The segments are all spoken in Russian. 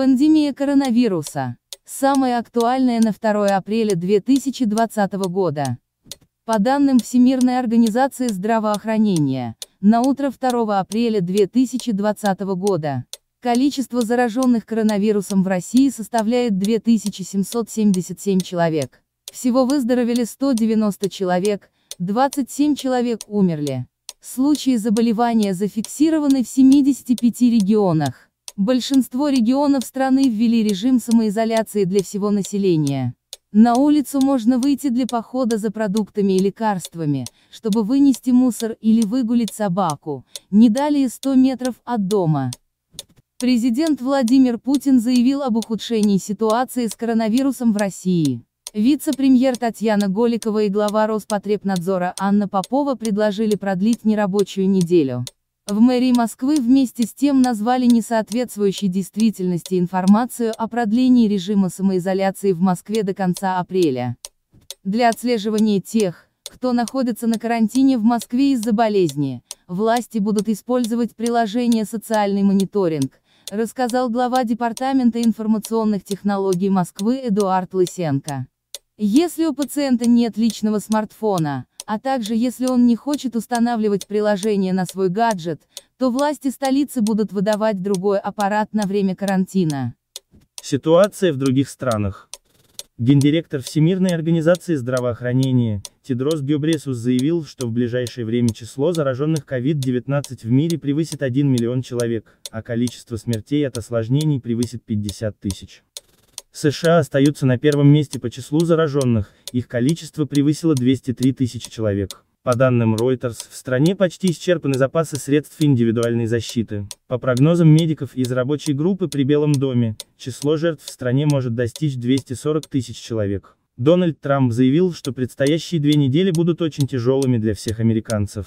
Пандемия коронавируса. Самая актуальная на 2 апреля 2020 года. По данным Всемирной организации здравоохранения, на утро 2 апреля 2020 года, количество зараженных коронавирусом в России составляет 2777 человек. Всего выздоровели 190 человек, 27 человек умерли. Случаи заболевания зафиксированы в 75 регионах. Большинство регионов страны ввели режим самоизоляции для всего населения. На улицу можно выйти для похода за продуктами и лекарствами, чтобы вынести мусор или выгулить собаку, не далее 100 метров от дома. Президент Владимир Путин заявил об ухудшении ситуации с коронавирусом в России. Вице-премьер Татьяна Голикова и глава Роспотребнадзора Анна Попова предложили продлить нерабочую неделю. В мэрии Москвы вместе с тем назвали несоответствующей действительности информацию о продлении режима самоизоляции в Москве до конца апреля. Для отслеживания тех, кто находится на карантине в Москве из-за болезни, власти будут использовать приложение «Социальный мониторинг», рассказал глава Департамента информационных технологий Москвы Эдуард Лысенко. Если у пациента нет личного смартфона, а также если он не хочет устанавливать приложение на свой гаджет, то власти столицы будут выдавать другой аппарат на время карантина. Ситуация в других странах. Гендиректор Всемирной организации здравоохранения, Тедрос Гебресус заявил, что в ближайшее время число зараженных COVID-19 в мире превысит 1 миллион человек, а количество смертей от осложнений превысит 50 тысяч. США остаются на первом месте по числу зараженных, их количество превысило 203 тысячи человек. По данным Reuters, в стране почти исчерпаны запасы средств индивидуальной защиты. По прогнозам медиков из рабочей группы при Белом доме, число жертв в стране может достичь 240 тысяч человек. Дональд Трамп заявил, что предстоящие две недели будут очень тяжелыми для всех американцев.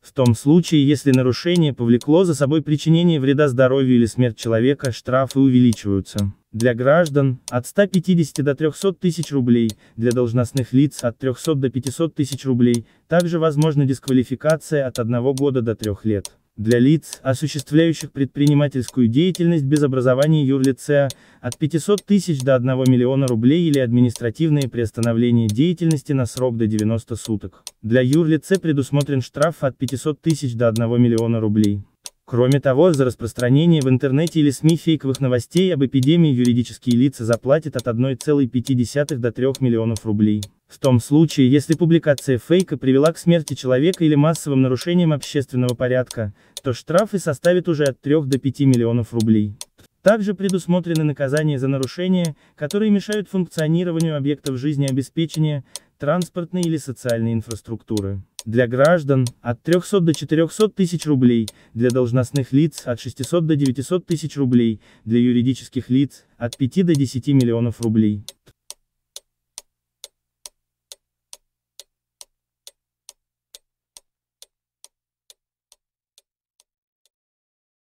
В том случае, если нарушение повлекло за собой причинение вреда здоровью или смерть человека, штрафы увеличиваются. Для граждан – от 150 до 300 тысяч рублей, для должностных лиц – от 300 до 500 тысяч рублей, также возможна дисквалификация от 1 года до 3 лет. Для лиц, осуществляющих предпринимательскую деятельность без образования юрлица, от 500 тысяч до 1 миллиона рублей или административные приостановления деятельности на срок до 90 суток. Для юрлица предусмотрен штраф от 500 тысяч до 1 миллиона рублей. Кроме того, за распространение в интернете или СМИ фейковых новостей об эпидемии юридические лица заплатят от 1,5 до 3 миллионов рублей. В том случае, если публикация фейка привела к смерти человека или массовым нарушениям общественного порядка, то штрафы составят уже от 3 до 5 миллионов рублей. Также предусмотрены наказания за нарушения, которые мешают функционированию объектов жизнеобеспечения, транспортной или социальной инфраструктуры. Для граждан – от 300 до 400 тысяч рублей, для должностных лиц – от 600 до 900 тысяч рублей, для юридических лиц – от 5 до 10 миллионов рублей.